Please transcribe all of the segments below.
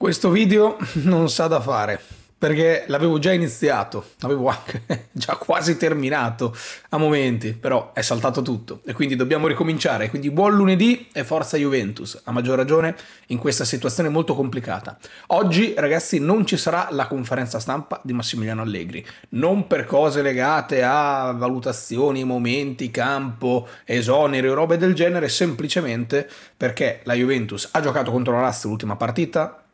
Questo video non sa da fare perché l'avevo già iniziato, l'avevo anche già quasi terminato a momenti, però è saltato tutto e quindi dobbiamo ricominciare. Quindi buon lunedì e forza Juventus, a maggior ragione in questa situazione molto complicata. Oggi ragazzi non ci sarà la conferenza stampa di Massimiliano Allegri, non per cose legate a valutazioni, momenti, campo, esoneri o robe del genere, semplicemente perché la Juventus ha giocato contro la Lazio l'ultima partita,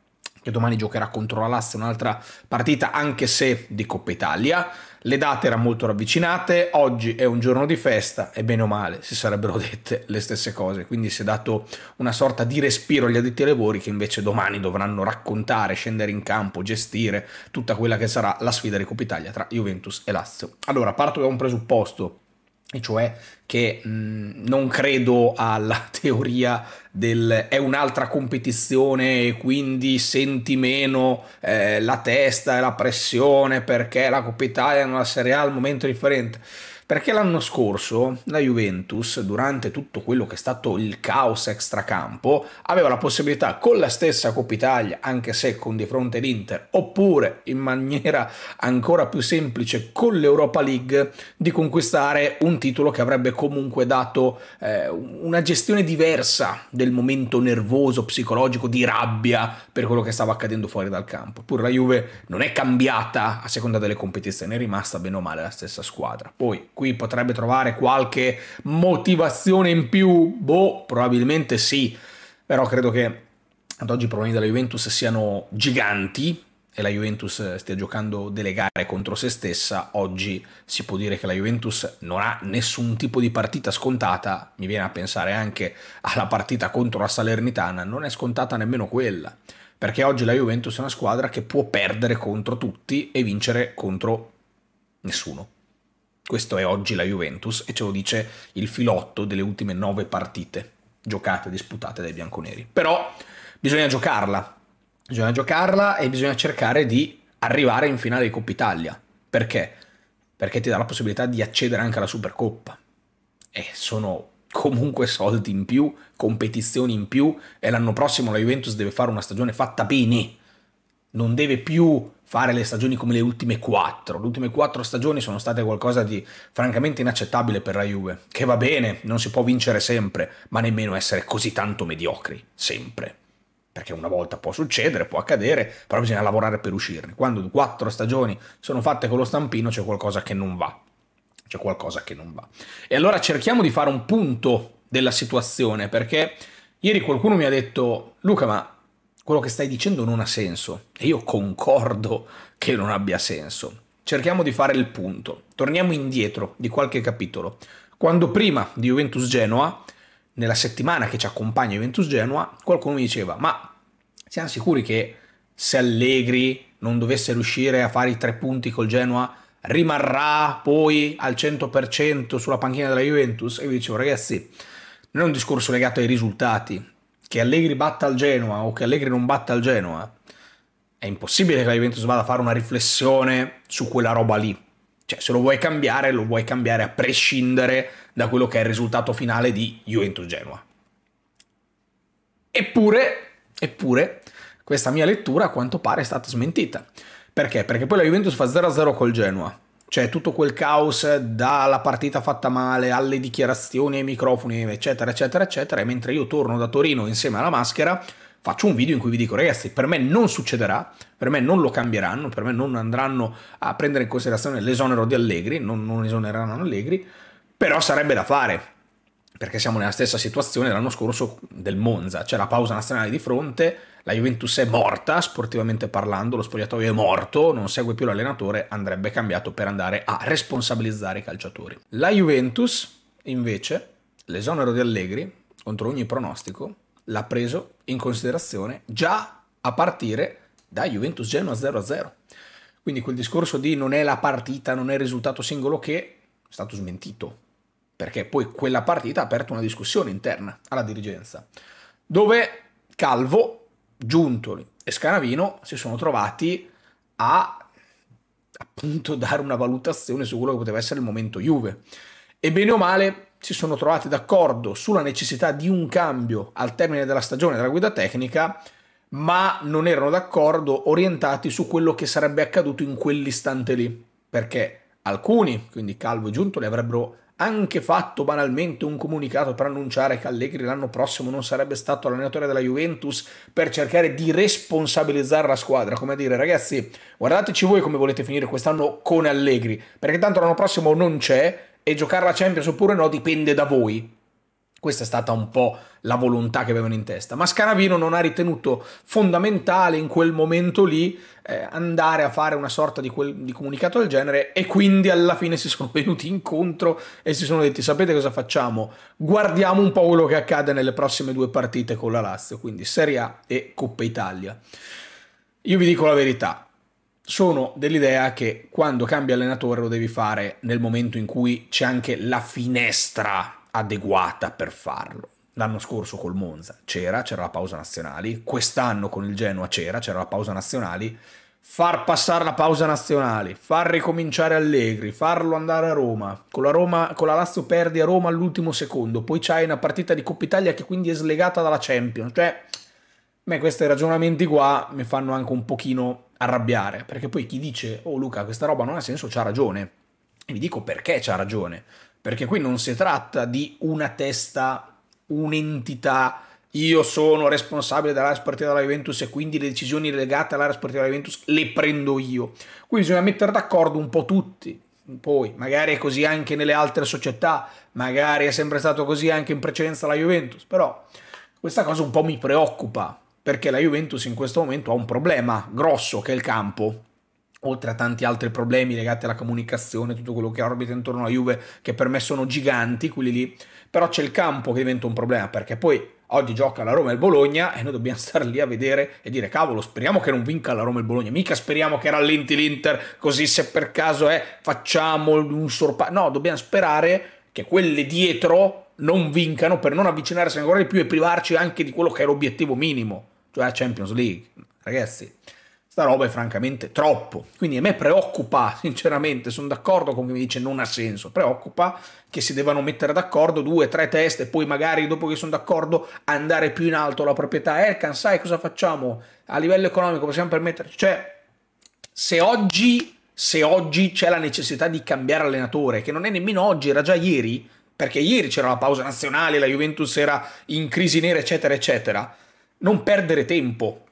che domani giocherà contro la Lazio un'altra partita, anche se di Coppa Italia. Le date erano molto ravvicinate, oggi è un giorno di festa e bene o male si sarebbero dette le stesse cose, quindi si è dato una sorta di respiro agli addetti ai lavori che invece domani dovranno raccontare, scendere in campo, gestire tutta quella che sarà la sfida di Coppa Italia tra Juventus e Lazio. Allora, parto da un presupposto e cioè che mh, non credo alla teoria del è un'altra competizione e quindi senti meno eh, la testa e la pressione perché la Coppa Italia è una Serie A al momento differente perché l'anno scorso la Juventus, durante tutto quello che è stato il caos extracampo, aveva la possibilità con la stessa Coppa Italia, anche se con di fronte l'Inter, oppure in maniera ancora più semplice con l'Europa League, di conquistare un titolo che avrebbe comunque dato eh, una gestione diversa del momento nervoso, psicologico, di rabbia per quello che stava accadendo fuori dal campo. Pur la Juve non è cambiata a seconda delle competizioni, è rimasta bene o male la stessa squadra. Poi qui potrebbe trovare qualche motivazione in più? Boh, probabilmente sì, però credo che ad oggi i problemi della Juventus siano giganti e la Juventus stia giocando delle gare contro se stessa, oggi si può dire che la Juventus non ha nessun tipo di partita scontata, mi viene a pensare anche alla partita contro la Salernitana, non è scontata nemmeno quella, perché oggi la Juventus è una squadra che può perdere contro tutti e vincere contro nessuno. Questo è oggi la Juventus e ce lo dice il filotto delle ultime nove partite giocate, disputate dai bianconeri. Però bisogna giocarla, bisogna giocarla e bisogna cercare di arrivare in finale di Coppa Italia. Perché? Perché ti dà la possibilità di accedere anche alla Supercoppa. E sono comunque soldi in più, competizioni in più e l'anno prossimo la Juventus deve fare una stagione fatta bene. Non deve più fare le stagioni come le ultime quattro. Le ultime quattro stagioni sono state qualcosa di francamente inaccettabile per la Juve, che va bene, non si può vincere sempre, ma nemmeno essere così tanto mediocri, sempre. Perché una volta può succedere, può accadere, però bisogna lavorare per uscirne. Quando quattro stagioni sono fatte con lo stampino c'è qualcosa che non va. C'è qualcosa che non va. E allora cerchiamo di fare un punto della situazione, perché ieri qualcuno mi ha detto, Luca, ma quello che stai dicendo non ha senso e io concordo che non abbia senso. Cerchiamo di fare il punto. Torniamo indietro di qualche capitolo. Quando prima di Juventus Genoa, nella settimana che ci accompagna Juventus Genoa, qualcuno mi diceva: "Ma siamo sicuri che se Allegri non dovesse riuscire a fare i tre punti col Genoa, rimarrà poi al 100% sulla panchina della Juventus?" E io dicevo: "Ragazzi, non è un discorso legato ai risultati, che Allegri batta al Genoa o che Allegri non batta al Genoa, è impossibile che la Juventus vada a fare una riflessione su quella roba lì. Cioè, se lo vuoi cambiare, lo vuoi cambiare a prescindere da quello che è il risultato finale di Juventus Genoa. Eppure, eppure, questa mia lettura a quanto pare è stata smentita. Perché? Perché poi la Juventus fa 0-0 col Genoa. Cioè tutto quel caos dalla partita fatta male alle dichiarazioni ai microfoni, eccetera, eccetera, eccetera. E mentre io torno da Torino insieme alla maschera, faccio un video in cui vi dico ragazzi per me non succederà, per me non lo cambieranno, per me non andranno a prendere in considerazione l'esonero di Allegri, non, non esoneranno Allegri, però sarebbe da fare perché siamo nella stessa situazione dell'anno scorso del Monza, c'è la pausa nazionale di fronte la Juventus è morta sportivamente parlando, lo spogliatoio è morto, non segue più l'allenatore, andrebbe cambiato per andare a responsabilizzare i calciatori. La Juventus, invece, l'esonero di Allegri, contro ogni pronostico, l'ha preso in considerazione già a partire da Juventus Genoa 0-0. Quindi quel discorso di non è la partita, non è il risultato singolo che è stato smentito, perché poi quella partita ha aperto una discussione interna alla dirigenza, dove Calvo Giuntoli e Scanavino si sono trovati a appunto dare una valutazione su quello che poteva essere il momento Juve. E bene o male si sono trovati d'accordo sulla necessità di un cambio al termine della stagione della guida tecnica, ma non erano d'accordo orientati su quello che sarebbe accaduto in quell'istante lì, perché alcuni, quindi Calvo e Giuntoli, avrebbero anche fatto banalmente un comunicato per annunciare che Allegri l'anno prossimo non sarebbe stato l'allenatore della Juventus per cercare di responsabilizzare la squadra, come a dire ragazzi guardateci voi come volete finire quest'anno con Allegri, perché tanto l'anno prossimo non c'è e giocare la Champions oppure no dipende da voi, questa è stata un po' la volontà che avevano in testa. Ma Scarabino non ha ritenuto fondamentale in quel momento lì eh, andare a fare una sorta di, quel, di, comunicato del genere e quindi alla fine si sono venuti incontro e si sono detti sapete cosa facciamo? Guardiamo un po' quello che accade nelle prossime due partite con la Lazio, quindi Serie A e Coppa Italia. Io vi dico la verità, sono dell'idea che quando cambi allenatore lo devi fare nel momento in cui c'è anche la finestra adeguata per farlo. L'anno scorso col Monza c'era, c'era la pausa nazionali, quest'anno con il Genoa c'era, c'era la pausa nazionali, far passare la pausa nazionale, far ricominciare Allegri, farlo andare a Roma. Con la, Roma, con la Lazio perdi a Roma all'ultimo secondo, poi c'hai una partita di Coppa Italia che quindi è slegata dalla Champions. Cioè, a questi ragionamenti qua mi fanno anche un pochino arrabbiare, perché poi chi dice "Oh Luca, questa roba non ha senso" c'ha ragione. E vi dico perché c'ha ragione perché qui non si tratta di una testa, un'entità, io sono responsabile dell'area sportiva della Juventus e quindi le decisioni legate all'area sportiva della Juventus le prendo io. Qui bisogna mettere d'accordo un po' tutti, poi magari è così anche nelle altre società, magari è sempre stato così anche in precedenza la Juventus, però questa cosa un po' mi preoccupa perché la Juventus in questo momento ha un problema grosso che è il campo oltre a tanti altri problemi legati alla comunicazione, tutto quello che orbita intorno alla Juve, che per me sono giganti, quelli lì, però c'è il campo che diventa un problema, perché poi oggi gioca la Roma e il Bologna e noi dobbiamo stare lì a vedere e dire cavolo, speriamo che non vinca la Roma e il Bologna, mica speriamo che rallenti l'Inter, così se per caso è facciamo un sorpasso, no, dobbiamo sperare che quelle dietro non vincano per non avvicinarsi ancora di più e privarci anche di quello che è l'obiettivo minimo, cioè la Champions League, ragazzi. Sta roba è francamente troppo. Quindi a me preoccupa, sinceramente, sono d'accordo con chi mi dice non ha senso. Preoccupa che si debbano mettere d'accordo due, tre teste poi magari dopo che sono d'accordo andare più in alto la proprietà. Erkan, sai cosa facciamo? A livello economico possiamo permetterci? Cioè, se oggi, se oggi c'è la necessità di cambiare allenatore, che non è nemmeno oggi, era già ieri, perché ieri c'era la pausa nazionale, la Juventus era in crisi nera, eccetera, eccetera, non perdere tempo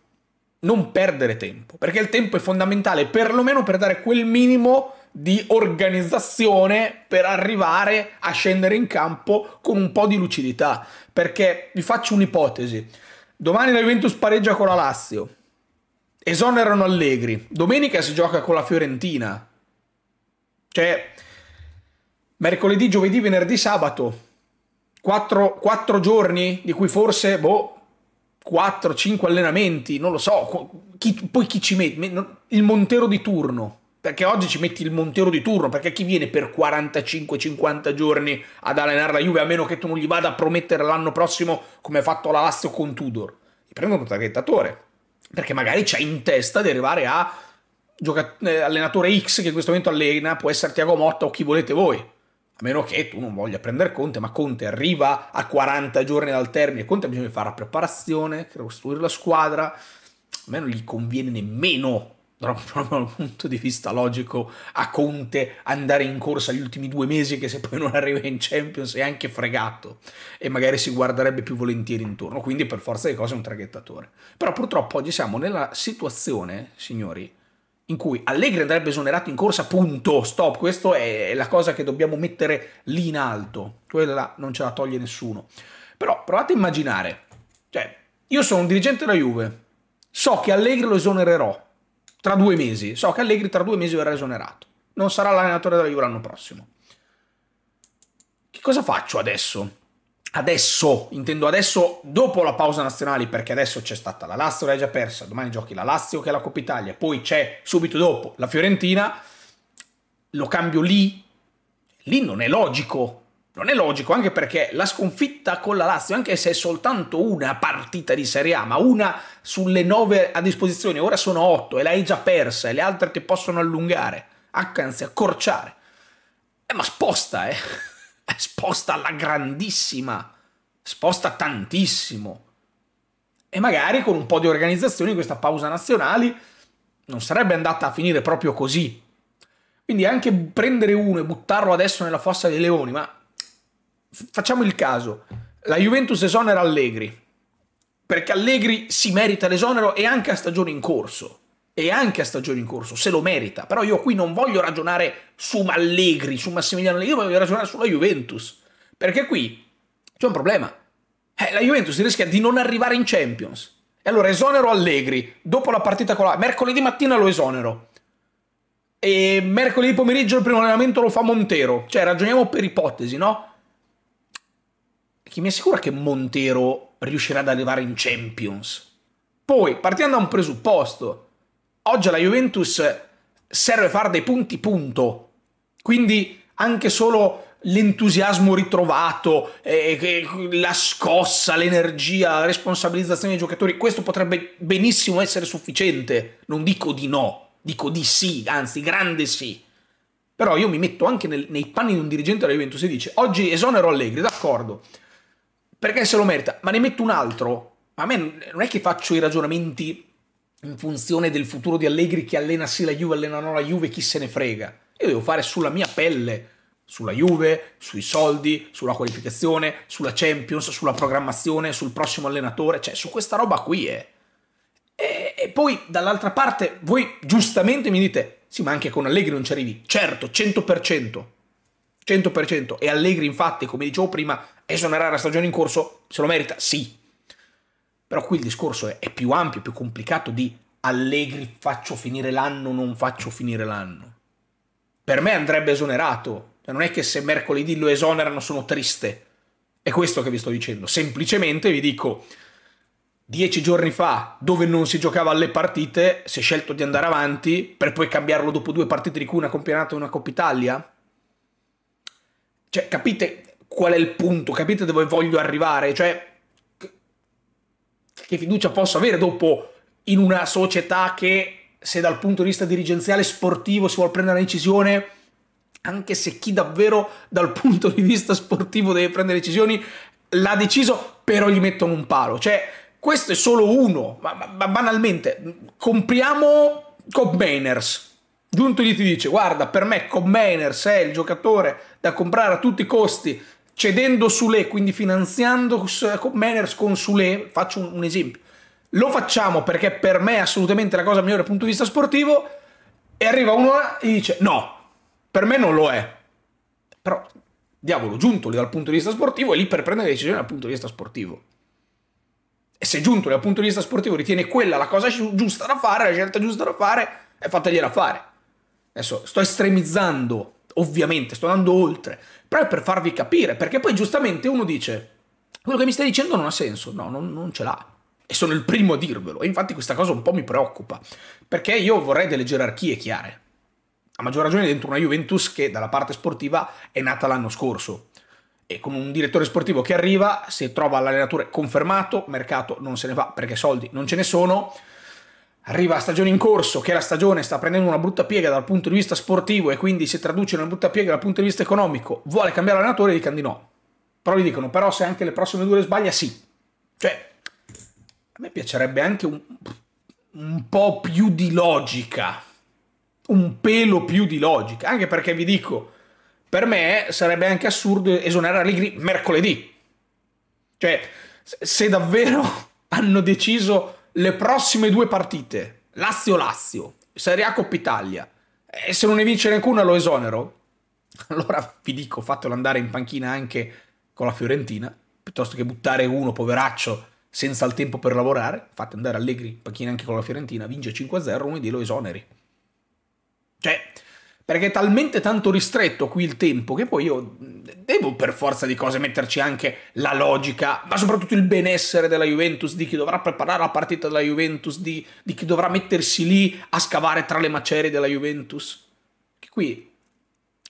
non perdere tempo, perché il tempo è fondamentale perlomeno per dare quel minimo di organizzazione per arrivare a scendere in campo con un po' di lucidità. Perché vi faccio un'ipotesi. Domani la Juventus pareggia con la Lazio. Esonerano Allegri. Domenica si gioca con la Fiorentina. Cioè, mercoledì, giovedì, venerdì, sabato. Quattro, quattro giorni di cui forse, boh, 4-5 allenamenti, non lo so, chi, poi chi ci mette? Il Montero di turno, perché oggi ci metti il Montero di turno, perché chi viene per 45-50 giorni ad allenare la Juve, a meno che tu non gli vada a promettere l'anno prossimo come ha fatto la Lazio con Tudor? Gli prendono un traghettatore, perché magari c'è in testa di arrivare a eh, allenatore X che in questo momento allena, può essere Tiago Motta o chi volete voi a meno che tu non voglia prendere Conte, ma Conte arriva a 40 giorni dal termine, Conte ha bisogno di fare la preparazione, costruire la squadra, a me non gli conviene nemmeno proprio dal punto di vista logico a Conte andare in corsa gli ultimi due mesi che se poi non arriva in Champions è anche fregato e magari si guarderebbe più volentieri intorno quindi per forza di cose è un traghettatore però purtroppo oggi siamo nella situazione signori in cui Allegri andrebbe esonerato in corsa, punto, stop, questa è la cosa che dobbiamo mettere lì in alto, quella non ce la toglie nessuno. Però provate a immaginare, cioè, io sono un dirigente della Juve, so che Allegri lo esonererò tra due mesi, so che Allegri tra due mesi verrà esonerato, non sarà l'allenatore della Juve l'anno prossimo. Che cosa faccio adesso? adesso, intendo adesso dopo la pausa nazionale, perché adesso c'è stata la Lazio l'hai già persa, domani giochi la Lazio che è la Coppa Italia, poi c'è subito dopo la Fiorentina, lo cambio lì, lì non è logico. Non è logico, anche perché la sconfitta con la Lazio, anche se è soltanto una partita di Serie A, ma una sulle nove a disposizione, ora sono otto e l'hai già persa e le altre ti possono allungare, anzi accorciare. Eh, ma sposta, eh! Eh, sposta alla grandissima, sposta tantissimo. E magari con un po' di organizzazione questa pausa nazionale non sarebbe andata a finire proprio così. Quindi anche prendere uno e buttarlo adesso nella fossa dei leoni, ma facciamo il caso. La Juventus esonera Allegri, perché Allegri si merita l'esonero e anche a stagione in corso e anche a stagione in corso, se lo merita. Però io qui non voglio ragionare su Allegri, su Massimiliano Allegri, io voglio ragionare sulla Juventus. Perché qui c'è un problema. Eh, la Juventus rischia di non arrivare in Champions. E allora esonero Allegri, dopo la partita con la... Mercoledì mattina lo esonero. E mercoledì pomeriggio il primo allenamento lo fa Montero. Cioè, ragioniamo per ipotesi, no? Chi mi assicura che Montero riuscirà ad arrivare in Champions? Poi, partendo da un presupposto, Oggi alla Juventus serve fare dei punti, punto. Quindi anche solo l'entusiasmo ritrovato, eh, eh, la scossa, l'energia, la responsabilizzazione dei giocatori, questo potrebbe benissimo essere sufficiente. Non dico di no, dico di sì, anzi grande sì. Però io mi metto anche nel, nei panni di un dirigente della Juventus e dice oggi esonero Allegri, d'accordo, perché se lo merita, ma ne metto un altro. Ma a me non è che faccio i ragionamenti in funzione del futuro di Allegri che allena sì la Juve, allena no la Juve, chi se ne frega. Io devo fare sulla mia pelle, sulla Juve, sui soldi, sulla qualificazione, sulla Champions, sulla programmazione, sul prossimo allenatore, cioè su questa roba qui è. Eh. E, e poi dall'altra parte voi giustamente mi dite, sì ma anche con Allegri non ci arrivi, certo, 100%. 100% e Allegri infatti, come dicevo prima, esonerà la stagione in corso se lo merita? Sì, però qui il discorso è, è più ampio, più complicato di Allegri faccio finire l'anno, non faccio finire l'anno. Per me andrebbe esonerato. Cioè, non è che se mercoledì lo esonerano sono triste. È questo che vi sto dicendo. Semplicemente vi dico, dieci giorni fa, dove non si giocava alle partite, si è scelto di andare avanti per poi cambiarlo dopo due partite di cui una campionata e una Coppa Italia? Cioè, capite qual è il punto? Capite dove voglio arrivare? Cioè, che fiducia posso avere dopo in una società che se dal punto di vista dirigenziale sportivo si vuole prendere una decisione, anche se chi davvero dal punto di vista sportivo deve prendere decisioni l'ha deciso, però gli mettono un palo. Cioè, questo è solo uno, ma, ma, banalmente, compriamo Cobb Giunto gli ti dice, guarda, per me Cobb è il giocatore da comprare a tutti i costi cedendo su Sule, quindi finanziando Manners con su Sule, faccio un, un esempio, lo facciamo perché per me è assolutamente la cosa migliore dal punto di vista sportivo, e arriva uno e dice no, per me non lo è. Però, diavolo, Giuntoli dal punto di vista sportivo è lì per prendere decisioni dal punto di vista sportivo. E se Giuntoli dal punto di vista sportivo ritiene quella la cosa giusta da fare, la scelta giusta da fare, è fattagliela fare. Adesso sto estremizzando ovviamente, sto andando oltre, però è per farvi capire, perché poi giustamente uno dice, quello che mi stai dicendo non ha senso, no, non, non ce l'ha. E sono il primo a dirvelo, e infatti questa cosa un po' mi preoccupa, perché io vorrei delle gerarchie chiare. A maggior ragione dentro una Juventus che dalla parte sportiva è nata l'anno scorso, e con un direttore sportivo che arriva, se trova l'allenatore confermato, mercato non se ne va perché soldi non ce ne sono, arriva la stagione in corso, che la stagione sta prendendo una brutta piega dal punto di vista sportivo e quindi si traduce in una brutta piega dal punto di vista economico, vuole cambiare allenatore e dicono di no. Però gli dicono, però se anche le prossime due le sbaglia, sì. Cioè, a me piacerebbe anche un, un po' più di logica, un pelo più di logica, anche perché vi dico, per me sarebbe anche assurdo esonerare Allegri mercoledì. Cioè, se davvero hanno deciso le prossime due partite, Lazio-Lazio, Serie A Coppa Italia, e se non ne vince alcuna lo esonero, allora vi dico fatelo andare in panchina anche con la Fiorentina, piuttosto che buttare uno, poveraccio, senza il tempo per lavorare, fate andare Allegri in panchina anche con la Fiorentina, vince 5-0, lunedì lo esoneri. Cioè, perché è talmente tanto ristretto qui il tempo che poi io devo per forza di cose metterci anche la logica, ma soprattutto il benessere della Juventus, di chi dovrà preparare la partita della Juventus, di, di chi dovrà mettersi lì a scavare tra le macerie della Juventus. Che qui,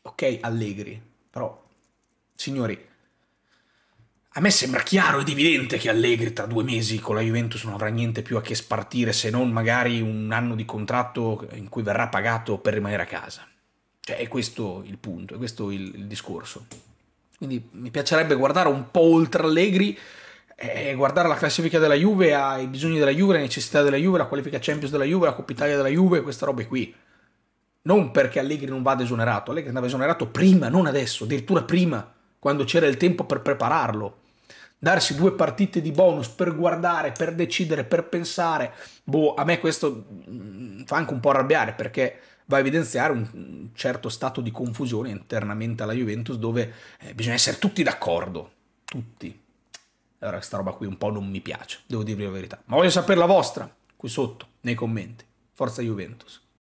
ok, allegri, però, signori, a me sembra chiaro ed evidente che Allegri tra due mesi con la Juventus non avrà niente più a che spartire se non magari un anno di contratto in cui verrà pagato per rimanere a casa. Cioè, è questo il punto, è questo il, il discorso. Quindi mi piacerebbe guardare un po' oltre Allegri eh, e guardare la classifica della Juve, ai bisogni della Juve, le necessità della Juve, la qualifica Champions della Juve, la Coppa Italia della Juve, queste robe qui. Non perché Allegri non vada esonerato, Allegri andava esonerato prima, non adesso, addirittura prima, quando c'era il tempo per prepararlo. Darsi due partite di bonus per guardare, per decidere, per pensare. Boh, a me questo mm, fa anche un po' arrabbiare perché va a evidenziare un certo stato di confusione internamente alla Juventus dove eh, bisogna essere tutti d'accordo, tutti. Allora questa roba qui un po' non mi piace, devo dirvi la verità. Ma voglio sapere la vostra qui sotto, nei commenti. Forza Juventus.